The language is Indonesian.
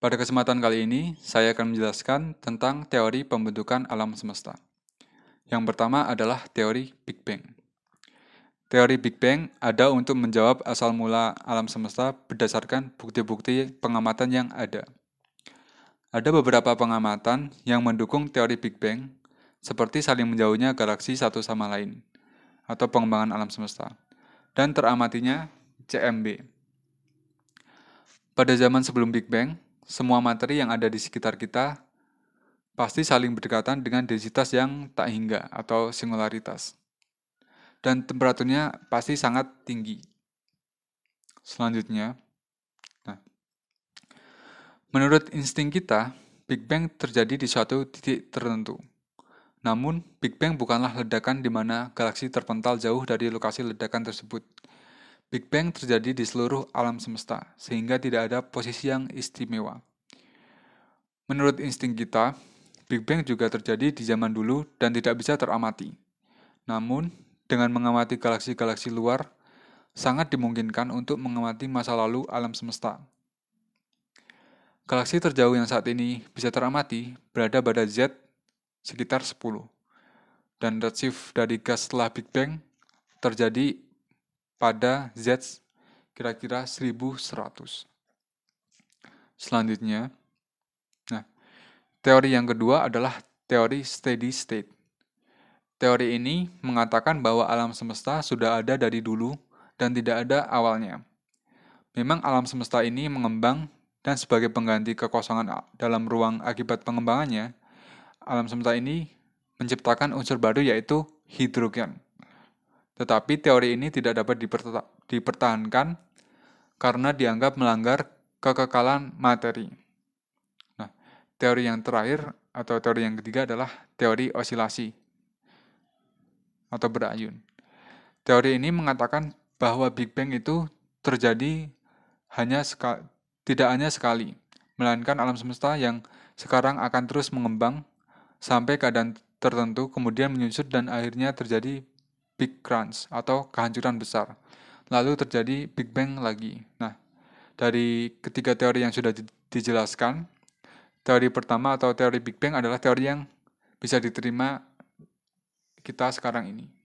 Pada kesempatan kali ini, saya akan menjelaskan tentang teori pembentukan alam semesta. Yang pertama adalah teori Big Bang. Teori Big Bang ada untuk menjawab asal mula alam semesta berdasarkan bukti-bukti pengamatan yang ada. Ada beberapa pengamatan yang mendukung teori Big Bang, seperti saling menjauhnya galaksi satu sama lain, atau pengembangan alam semesta, dan teramatinya CMB. Pada zaman sebelum Big Bang, semua materi yang ada di sekitar kita pasti saling berdekatan dengan densitas yang tak hingga atau singularitas. Dan temperaturnya pasti sangat tinggi. Selanjutnya, nah, menurut insting kita, Big Bang terjadi di suatu titik tertentu. Namun, Big Bang bukanlah ledakan di mana galaksi terpental jauh dari lokasi ledakan tersebut Big Bang terjadi di seluruh alam semesta, sehingga tidak ada posisi yang istimewa. Menurut insting kita, Big Bang juga terjadi di zaman dulu dan tidak bisa teramati. Namun, dengan mengamati galaksi-galaksi luar, sangat dimungkinkan untuk mengamati masa lalu alam semesta. Galaksi terjauh yang saat ini bisa teramati berada pada Z sekitar 10. Dan redshift dari gas setelah Big Bang terjadi pada Z kira-kira 1100. Selanjutnya, nah, teori yang kedua adalah teori steady state. Teori ini mengatakan bahwa alam semesta sudah ada dari dulu dan tidak ada awalnya. Memang alam semesta ini mengembang dan sebagai pengganti kekosongan dalam ruang akibat pengembangannya, alam semesta ini menciptakan unsur baru yaitu hidrogen. Tetapi teori ini tidak dapat dipertahankan karena dianggap melanggar kekekalan materi. Nah, teori yang terakhir atau teori yang ketiga adalah teori osilasi atau berayun. Teori ini mengatakan bahwa Big Bang itu terjadi hanya tidak hanya sekali, melainkan alam semesta yang sekarang akan terus mengembang sampai keadaan tertentu kemudian menyusut dan akhirnya terjadi big crunch atau kehancuran besar. Lalu terjadi big bang lagi. Nah, dari ketiga teori yang sudah dijelaskan, teori pertama atau teori big bang adalah teori yang bisa diterima kita sekarang ini.